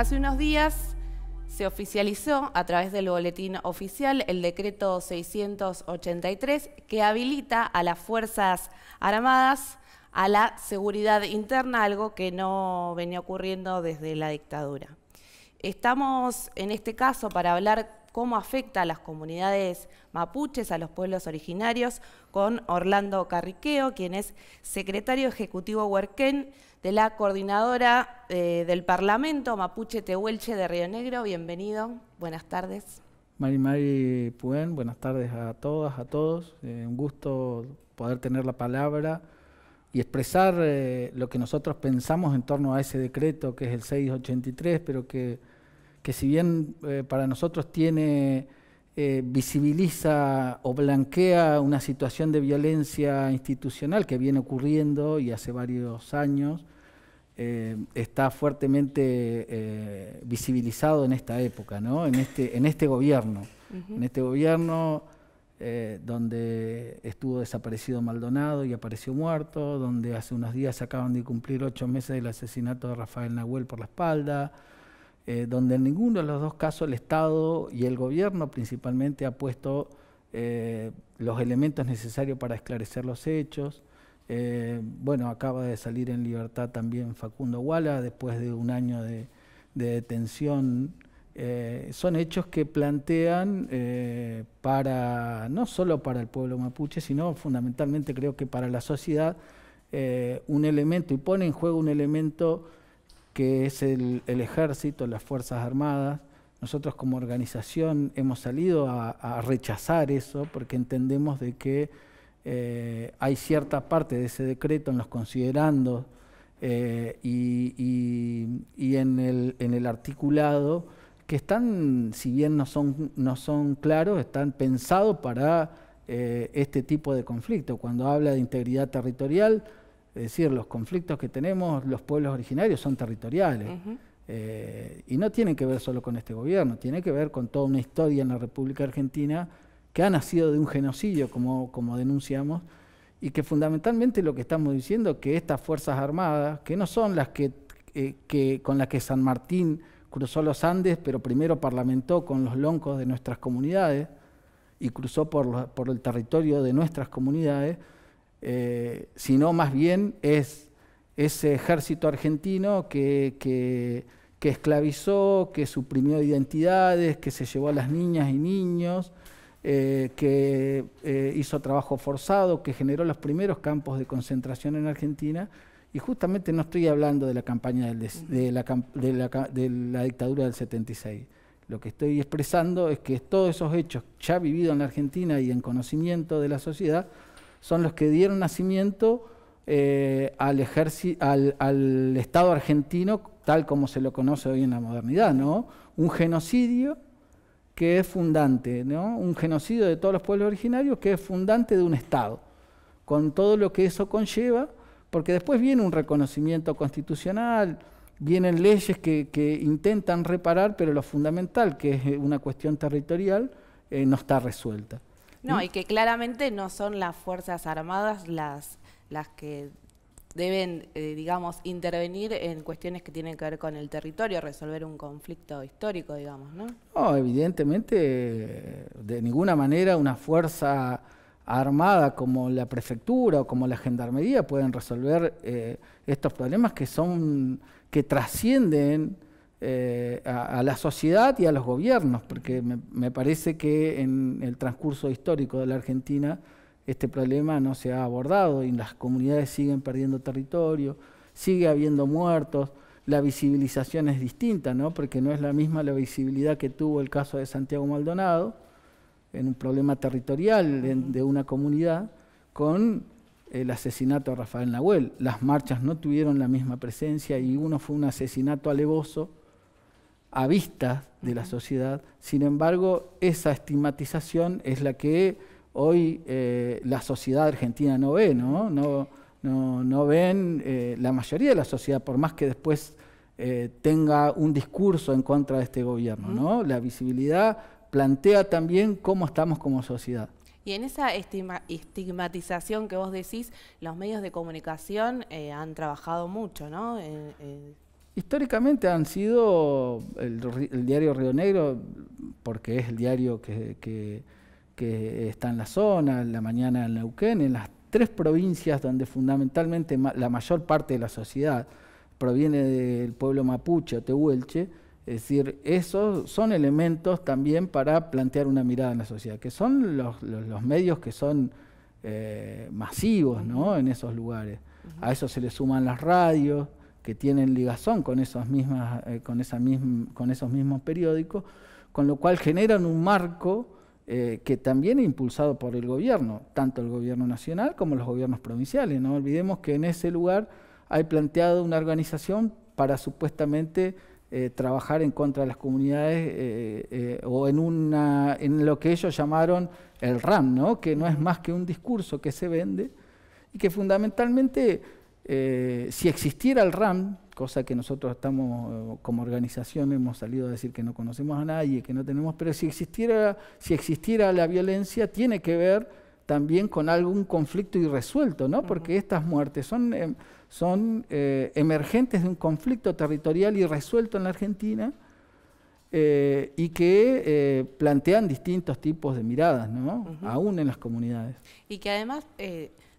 Hace unos días se oficializó a través del boletín oficial el decreto 683 que habilita a las Fuerzas Armadas a la seguridad interna, algo que no venía ocurriendo desde la dictadura. Estamos en este caso para hablar cómo afecta a las comunidades mapuches, a los pueblos originarios, con Orlando Carriqueo, quien es secretario ejecutivo Huerquén de la coordinadora eh, del Parlamento Mapuche Tehuelche de Río Negro. Bienvenido, buenas tardes. Mari Mari Puen, buenas tardes a todas, a todos. Eh, un gusto poder tener la palabra y expresar eh, lo que nosotros pensamos en torno a ese decreto que es el 683, pero que, que si bien para nosotros tiene eh, visibiliza o blanquea una situación de violencia institucional que viene ocurriendo y hace varios años, eh, está fuertemente eh, visibilizado en esta época, ¿no? en, este, gobierno. En este gobierno este donde estuvo desaparecido Maldonado y apareció muerto, donde hace unos días acaban de cumplir ocho meses del asesinato de Rafael Nahuel por la espalda, eh, donde en ninguno de los dos casos el Estado y el gobierno principalmente ha puesto eh, los elementos necesarios para esclarecer los hechos. Eh, bueno, acaba de salir en libertad también Facundo Walla después de un año de, detención. son hechos que plantean para no solo para el pueblo mapuche, sino fundamentalmente creo que para la sociedad un elemento y pone en juego un elemento que es el, ejército, las Fuerzas Armadas. Nosotros como organización hemos salido a, rechazar eso porque entendemos de que eh, hay cierta parte de ese decreto en los considerandos eh, y, en, el, en, el, articulado que están, si bien no son, no son claros, están pensados para eh, este tipo de conflicto. Cuando habla de integridad territorial, es decir, los conflictos que tenemos los pueblos originarios son territoriales. Eh, y no tienen que ver solo con este gobierno, tiene que ver con toda una historia en la República Argentina que ha nacido de un genocidio, como, como denunciamos, y que fundamentalmente lo que estamos diciendo que estas Fuerzas Armadas, que no son las eh, que, con las que San Martín cruzó los Andes, pero primero parlamentó con los loncos de nuestras comunidades y cruzó por, por el territorio de nuestras comunidades, eh, sino más bien es ese ejército argentino que, esclavizó, que suprimió identidades, que se llevó a las niñas y niños, eh, que eh, hizo trabajo forzado, que generó los primeros campos de concentración en Argentina. Y justamente no estoy hablando de la campaña de, la, de la dictadura del 76. Lo que estoy expresando es que todos esos hechos ya vividos en la Argentina y en conocimiento de la sociedad son los que dieron nacimiento eh, al, Estado argentino tal como se lo conoce hoy en la modernidad, ¿no? Un genocidio que es fundante, ¿no? Un genocidio de todos los pueblos originarios que es fundante de un Estado, con todo lo que eso conlleva, porque después viene un reconocimiento constitucional, vienen leyes que, intentan reparar, pero lo fundamental, que es eh, una cuestión territorial, eh, no está resuelta. No, ¿Mm? y que claramente no son las Fuerzas Armadas las, las que deben, eh, digamos, intervenir en cuestiones que tienen que ver con el territorio, resolver un conflicto histórico, digamos, ¿no? No, evidentemente, de ninguna manera una fuerza armada como la prefectura o como la gendarmería pueden resolver eh, estos problemas que son, que trascienden eh, a, la sociedad y a los gobiernos, porque me, parece que en el transcurso histórico de la Argentina este problema no se ha abordado y las comunidades siguen perdiendo territorio, sigue habiendo muertos, la visibilización es distinta, ¿no? porque no es la misma la visibilidad que tuvo el caso de Santiago Maldonado, en un problema territorial de una comunidad, con el asesinato de Rafael Nahuel. Las marchas no tuvieron la misma presencia y uno fue un asesinato alevoso a vista de la sociedad. Sin embargo, esa estigmatización es la que hoy eh, la sociedad argentina no ve, ¿no? No, no, ven eh, la mayoría de la sociedad, por más que después eh, tenga un discurso en contra de este gobierno, ¿no? La visibilidad plantea también cómo estamos como sociedad. Y en esa estigmatización que vos decís, los medios de comunicación han trabajado mucho, ¿no? Históricamente han sido el, diario Río Negro, porque es el diario que, está en la zona, en la mañana en Neuquén, en las tres provincias donde fundamentalmente la mayor parte de la sociedad proviene del pueblo mapuche o tehuelche, es decir, esos son elementos también para plantear una mirada en la sociedad, que son los, medios que son eh, masivos ¿no? en esos lugares. A eso se le suman las radios, que tienen ligazón con esos, mismas, eh, con, con esos mismos periódicos, con lo cual generan un marco eh, que también es impulsado por el gobierno, tanto el gobierno nacional como los gobiernos provinciales. No olvidemos que en ese lugar hay planteado una organización para supuestamente eh, trabajar en contra de las comunidades o en, una, en lo que ellos llamaron el RAM, ¿no? que no es más que un discurso que se vende y que fundamentalmente eh, si existiera el RAM, cosa que nosotros estamos eh, como organización hemos salido a decir que no conocemos a nadie, que no tenemos, pero si existiera, si existiera la violencia, tiene que ver también con algún conflicto irresuelto, ¿no? Porque estas muertes son, eh, emergentes de un conflicto territorial irresuelto en la Argentina y que plantean distintos tipos de miradas, ¿no? Aún en las comunidades. Y que además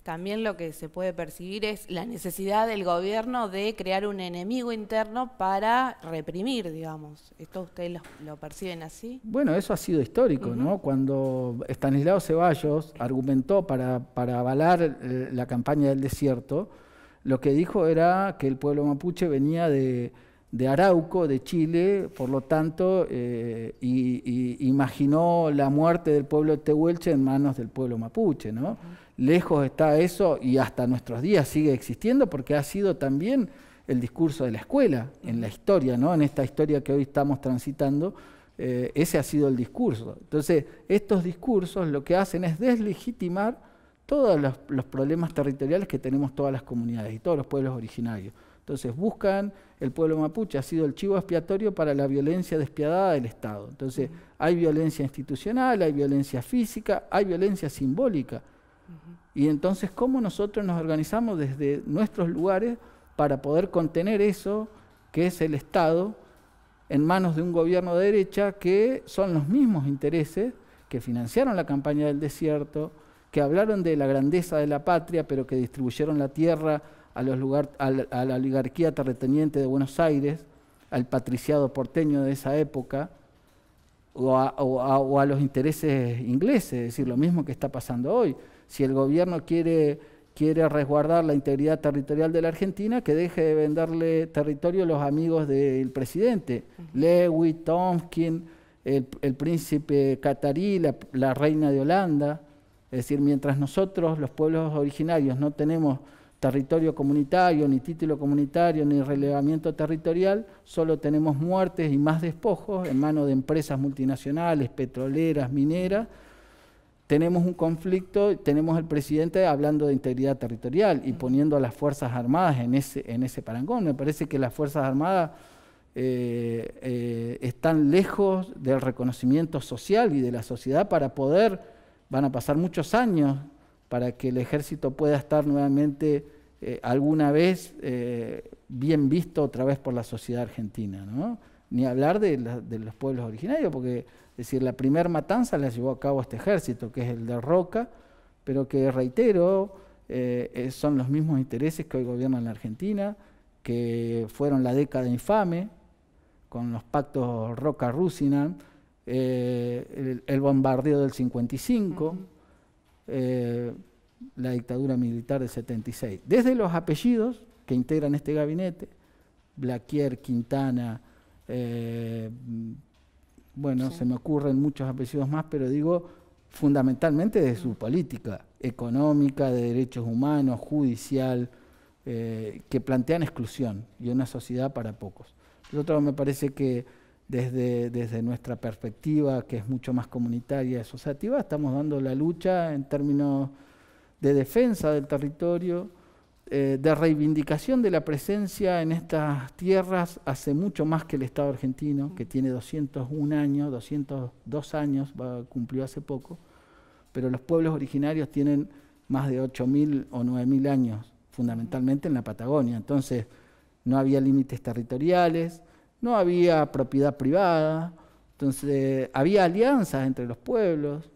también lo que se puede percibir es la necesidad del gobierno de crear un enemigo interno para reprimir, digamos. ¿Esto ustedes lo, perciben así? Bueno, eso ha sido histórico, ¿no? Cuando Estanislao Ceballos argumentó para, para avalar eh, la campaña del desierto, lo que dijo era que el pueblo mapuche venía de, Arauco, de Chile, por lo tanto, eh, y, imaginó la muerte del pueblo tehuelche en manos del pueblo mapuche, ¿no? lejos está eso y hasta nuestros días sigue existiendo porque ha sido también el discurso de la escuela en la historia, ¿no? en esta historia que hoy estamos transitando, eh, ese ha sido el discurso. Entonces, estos discursos lo que hacen es deslegitimar todos los problemas territoriales que tenemos todas las comunidades y todos los pueblos originarios. Entonces buscan, el pueblo mapuche ha sido el chivo expiatorio para la violencia despiadada del Estado. Entonces hay violencia institucional, hay violencia física, hay violencia simbólica. Y entonces, ¿cómo nosotros nos organizamos desde nuestros lugares para poder contener eso que es el Estado en manos de un gobierno de derecha que son los mismos intereses que financiaron la campaña del desierto, que hablaron de la grandeza de la patria, pero que distribuyeron la tierra a, los a, la, oligarquía terreteniente de Buenos Aires, al patriciado porteño de esa época, o a, o a, los intereses ingleses, es decir, lo mismo que está pasando hoy si el gobierno quiere, quiere resguardar la integridad territorial de la Argentina, que deje de venderle territorio a los amigos del presidente, Lewy, Tomkin, el, príncipe catarí, la, la reina de Holanda. Es decir, mientras nosotros, los pueblos originarios, no tenemos territorio comunitario, ni título comunitario, ni relevamiento territorial, solo tenemos muertes y más despojos en manos de empresas multinacionales, petroleras, mineras, tenemos un conflicto, tenemos el presidente hablando de integridad territorial y poniendo a las Fuerzas Armadas en ese, parangón. Me parece que las Fuerzas Armadas eh, eh, están lejos del reconocimiento social y de la sociedad para poder, van a pasar muchos años para que el ejército pueda estar nuevamente eh, alguna vez bien visto otra vez por la sociedad argentina. ¿no? ni hablar de, los pueblos originarios, porque decir, la primera matanza la llevó a cabo este ejército, que es el de Roca, pero que, reitero, eh, son los mismos intereses que hoy gobiernan la Argentina, que fueron la década infame, con los pactos Roca-Rusinan, eh, el, bombardeo del 55, eh, la dictadura militar del 76. Desde los apellidos que integran este gabinete, Blaquier, Quintana, eh, bueno, se me ocurren muchos apellidos más, pero digo fundamentalmente de su política económica, de derechos humanos, judicial, eh, que plantean exclusión y una sociedad para pocos. nosotros otro me parece que desde, desde nuestra perspectiva, que es mucho más comunitaria y asociativa, estamos dando la lucha en términos de defensa del territorio, eh, de reivindicación de la presencia en estas tierras hace mucho más que el Estado argentino, que tiene 201 años, 202 años, cumplió hace poco, pero los pueblos originarios tienen más de 8.000 o 9.000 años, fundamentalmente en la Patagonia. Entonces, no había límites territoriales, no había propiedad privada, entonces eh, había alianzas entre los pueblos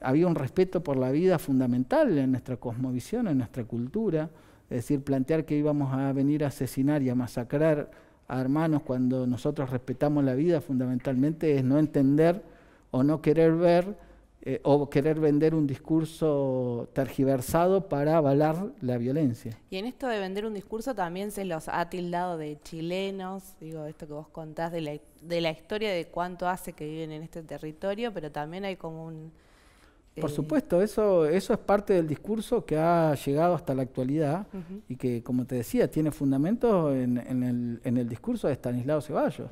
había un respeto por la vida fundamental en nuestra cosmovisión, en nuestra cultura. Es decir, plantear que íbamos a venir a asesinar y a masacrar a hermanos cuando nosotros respetamos la vida fundamentalmente es no entender o no querer ver eh, o querer vender un discurso tergiversado para avalar la violencia. Y en esto de vender un discurso también se los ha tildado de chilenos, digo, esto que vos contás de la, de la historia de cuánto hace que viven en este territorio, pero también hay como un por eh, supuesto, eso, eso es parte del discurso que ha llegado hasta la actualidad y que, como te decía, tiene fundamentos en, el, discurso de Estanislao Ceballos.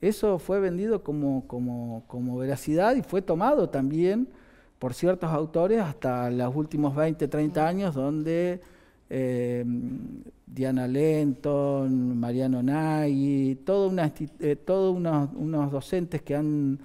Eso fue vendido como, como, veracidad y fue tomado también por ciertos autores hasta los últimos 20, 30 años, donde eh, Diana Lenton, Mariano Nagy, todos una eh, todo unos, unos docentes que han,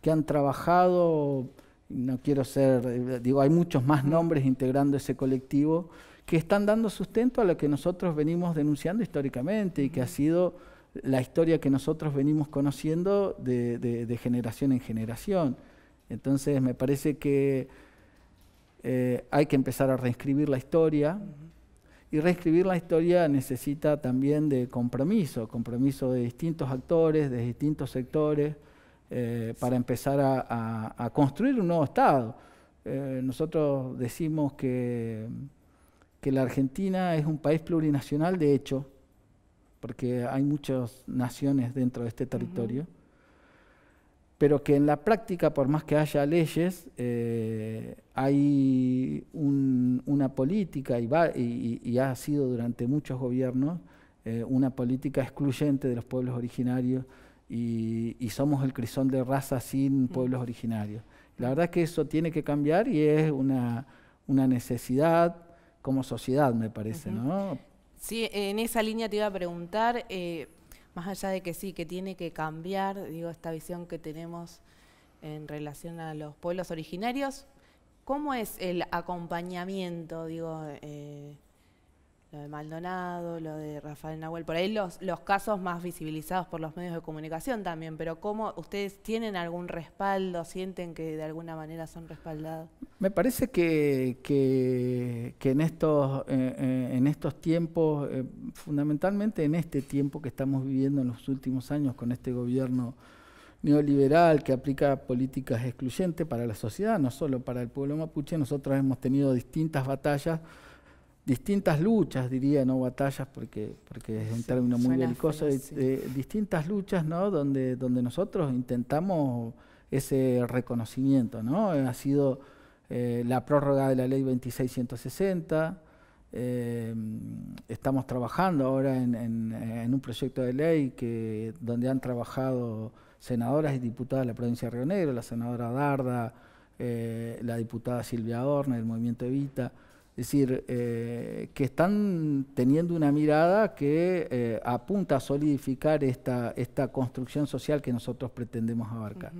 que han trabajado no quiero ser, eh, digo, hay muchos más nombres integrando ese colectivo que están dando sustento a lo que nosotros venimos denunciando históricamente y que ha sido la historia que nosotros venimos conociendo de, generación en generación. Entonces me parece que eh, hay que empezar a reescribir la historia y reescribir la historia necesita también de compromiso, compromiso de distintos actores, de distintos sectores. Eh, para empezar a, construir un nuevo Estado. Eh, nosotros decimos que, la Argentina es un país plurinacional, de hecho, porque hay muchas naciones dentro de este territorio, pero que en la práctica, por más que haya leyes, eh, hay una política, y, y, ha sido durante muchos gobiernos, una política excluyente de los pueblos originarios, y, somos el crisol de raza sin mm. pueblos originarios. La verdad es que eso tiene que cambiar y es una, necesidad como sociedad, me parece, ¿no? Sí, en esa línea te iba a preguntar, eh, más allá de que sí, que tiene que cambiar, digo, esta visión que tenemos en relación a los pueblos originarios, ¿cómo es el acompañamiento, digo, eh, lo de Maldonado, lo de Rafael Nahuel, por ahí los, los casos más visibilizados por los medios de comunicación también, pero ¿cómo ustedes tienen algún respaldo, sienten que de alguna manera son respaldados? Me parece que, en, estos, eh, eh, en estos tiempos, eh, fundamentalmente en este tiempo que estamos viviendo en los últimos años con este gobierno neoliberal que aplica políticas excluyentes para la sociedad, no solo para el pueblo mapuche, nosotros hemos tenido distintas batallas distintas luchas, diría, no batallas, porque, porque es un término muy belicoso, eh, eh, distintas luchas, Donde, donde nosotros intentamos ese reconocimiento, ¿no? Ha sido eh, la prórroga de la ley 2660, estamos trabajando ahora en, un proyecto de ley que, donde han trabajado senadoras y diputadas de la provincia de Río Negro, la senadora Darda, la diputada Silvia Horna, del movimiento Evita, es decir, eh, que están teniendo una mirada que eh, apunta a solidificar esta, esta construcción social que nosotros pretendemos abarcar.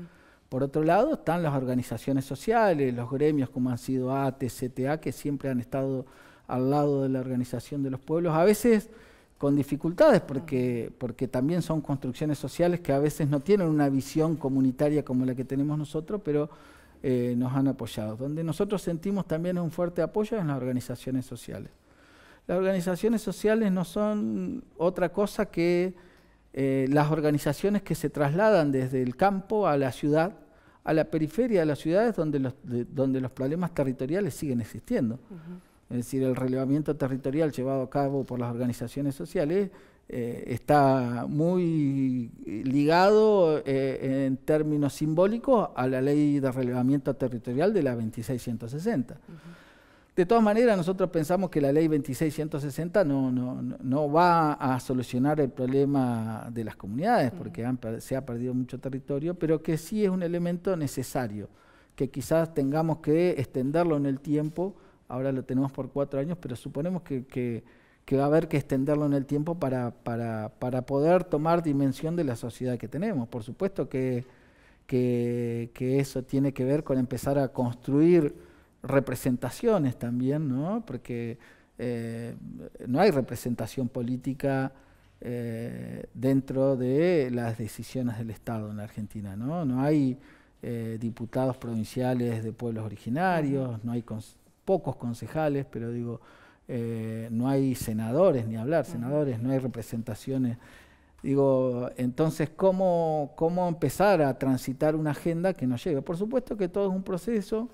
Por otro lado, están las organizaciones sociales, los gremios como han sido ATE, CTA, que siempre han estado al lado de la organización de los pueblos, a veces con dificultades, porque, porque también son construcciones sociales que a veces no tienen una visión comunitaria como la que tenemos nosotros, pero eh, nos han apoyado. Donde nosotros sentimos también un fuerte apoyo es en las organizaciones sociales. Las organizaciones sociales no son otra cosa que eh, las organizaciones que se trasladan desde el campo a la ciudad, a la periferia de las ciudades donde los, donde los problemas territoriales siguen existiendo es decir, el relevamiento territorial llevado a cabo por las organizaciones sociales eh, está muy eh, ligado eh, en términos simbólicos a la ley de relevamiento territorial de la 2660. De todas maneras, nosotros pensamos que la ley 2660 no, no, va a solucionar el problema de las comunidades, porque se ha perdido mucho territorio, pero que sí es un elemento necesario, que quizás tengamos que extenderlo en el tiempo ahora lo tenemos por cuatro años, pero suponemos que, que, va a haber que extenderlo en el tiempo para, para, para, poder tomar dimensión de la sociedad que tenemos. Por supuesto que, que, eso tiene que ver con empezar a construir representaciones también, Porque eh, no hay representación política eh, dentro de las decisiones del Estado en la Argentina, ¿no? hay eh, diputados provinciales de pueblos originarios, no hay pocos concejales, pero digo, eh, no hay senadores, ni hablar, senadores, no hay representaciones. Digo, entonces, ¿cómo, ¿cómo empezar a transitar una agenda que no llegue? Por supuesto que todo es un proceso.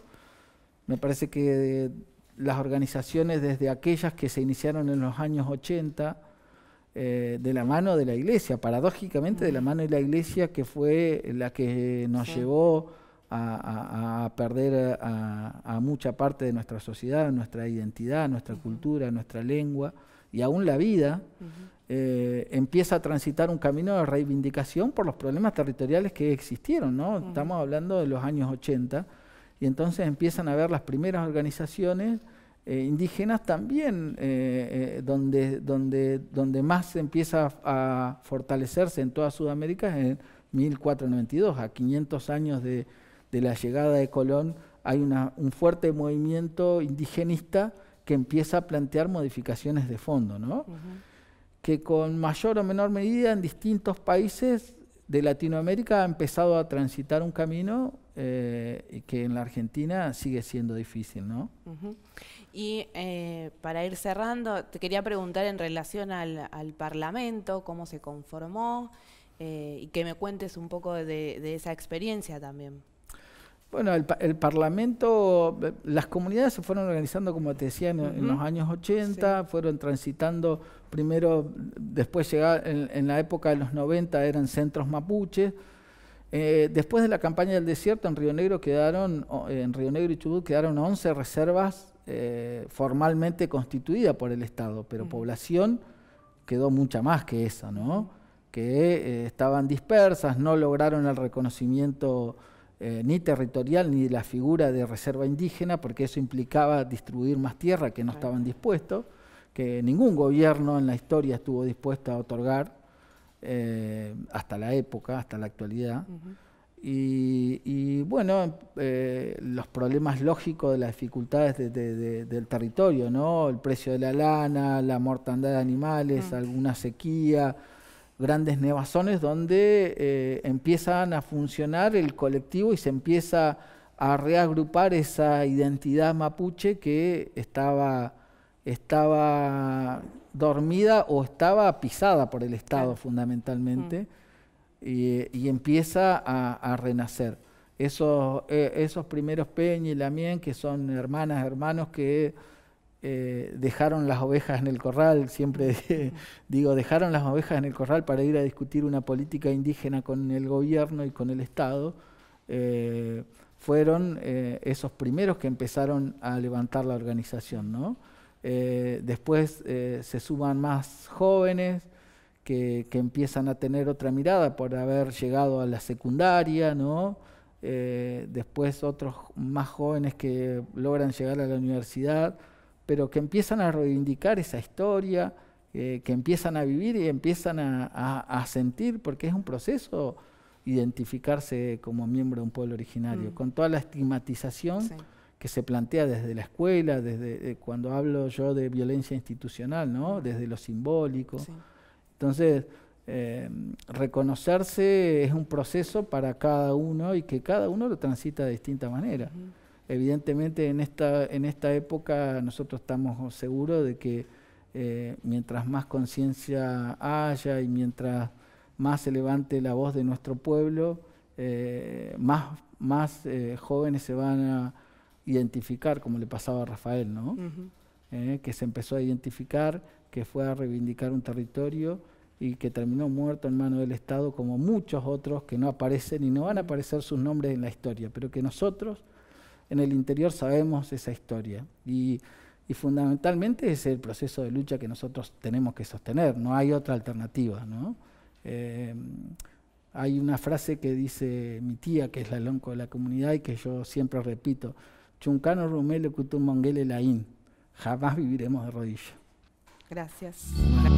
Me parece que las organizaciones, desde aquellas que se iniciaron en los años 80, eh, de la mano de la iglesia, paradójicamente de la mano de la iglesia, que fue la que nos llevó a, perder a, mucha parte de nuestra sociedad, nuestra identidad, nuestra cultura, nuestra lengua y aún la vida, eh, empieza a transitar un camino de reivindicación por los problemas territoriales que existieron. ¿no? Estamos hablando de los años 80 y entonces empiezan a ver las primeras organizaciones eh, indígenas también, eh, donde, donde, donde más empieza a, fortalecerse en toda Sudamérica es en 1492, a 500 años de, de la llegada de Colón, hay un fuerte movimiento indigenista que empieza a plantear modificaciones de fondo, ¿no? que con mayor o menor medida en distintos países de Latinoamérica ha empezado a transitar un camino eh, que en la Argentina sigue siendo difícil, ¿no? Y eh, para ir cerrando, te quería preguntar en relación al, Parlamento, cómo se conformó eh, y que me cuentes un poco de esa experiencia también. Bueno, el, Parlamento, eh, las comunidades se fueron organizando, como te decía, en, los años 80, fueron transitando, primero, después llegar, en, la época de los 90 eran centros mapuches. Eh, después de la campaña del desierto en Río Negro quedaron, en Río Negro y Chubut quedaron 11 reservas eh, formalmente constituidas por el Estado, pero población quedó mucha más que esa, ¿no? Que estaban dispersas, no lograron el reconocimiento eh, ni territorial ni la figura de reserva indígena, porque eso implicaba distribuir más tierra que no estaban dispuestos, que ningún gobierno en la historia estuvo dispuesto a otorgar eh, hasta la época, hasta la actualidad. y, bueno, eh, los problemas lógicos de las dificultades del territorio, ¿no? El precio de la lana, la mortandad de animales, mm. alguna sequía grandes nevazones donde eh, empiezan a funcionar el colectivo y se empieza a reagrupar esa identidad mapuche que estaba, estaba dormida o estaba pisada por el Estado fundamentalmente mm. eh, y, empieza a, renacer. Esos, eh, esos primeros Peña y Lamien, que son hermanas, hermanos que eh, dejaron las ovejas en el corral, siempre digo, dejaron las ovejas en el corral para ir a discutir una política indígena con el gobierno y con el Estado, eh, fueron eh, esos primeros que empezaron a levantar la organización. después se suman más jóvenes que, empiezan a tener otra mirada por haber llegado a la secundaria, ¿no? después otros más jóvenes que logran llegar a la universidad pero que empiezan a reivindicar esa historia, eh, que empiezan a vivir y empiezan a, sentir, porque es un proceso identificarse como miembro de un pueblo originario, mm. con toda la estigmatización que se plantea desde la escuela, desde eh, cuando hablo yo de violencia institucional, desde lo simbólico. Entonces, eh, reconocerse es un proceso para cada uno y que cada uno lo transita de distinta manera. Evidentemente en esta, en esta época nosotros estamos seguros de que eh, mientras más conciencia haya y mientras más se levante la voz de nuestro pueblo, eh, más, más eh, jóvenes se van a identificar, como le pasaba a Rafael, ¿no? que se empezó a identificar, que fue a reivindicar un territorio y que terminó muerto en manos del Estado, como muchos otros que no aparecen y no van a aparecer sus nombres en la historia, pero que nosotros en el interior sabemos esa historia. Y, fundamentalmente es el proceso de lucha que nosotros tenemos que sostener, no hay otra alternativa. Eh, hay una frase que dice mi tía, que es la lonco de la comunidad y que yo siempre repito, Chuncano Rumele Kutumongele Laín, jamás viviremos de rodillas. Gracias.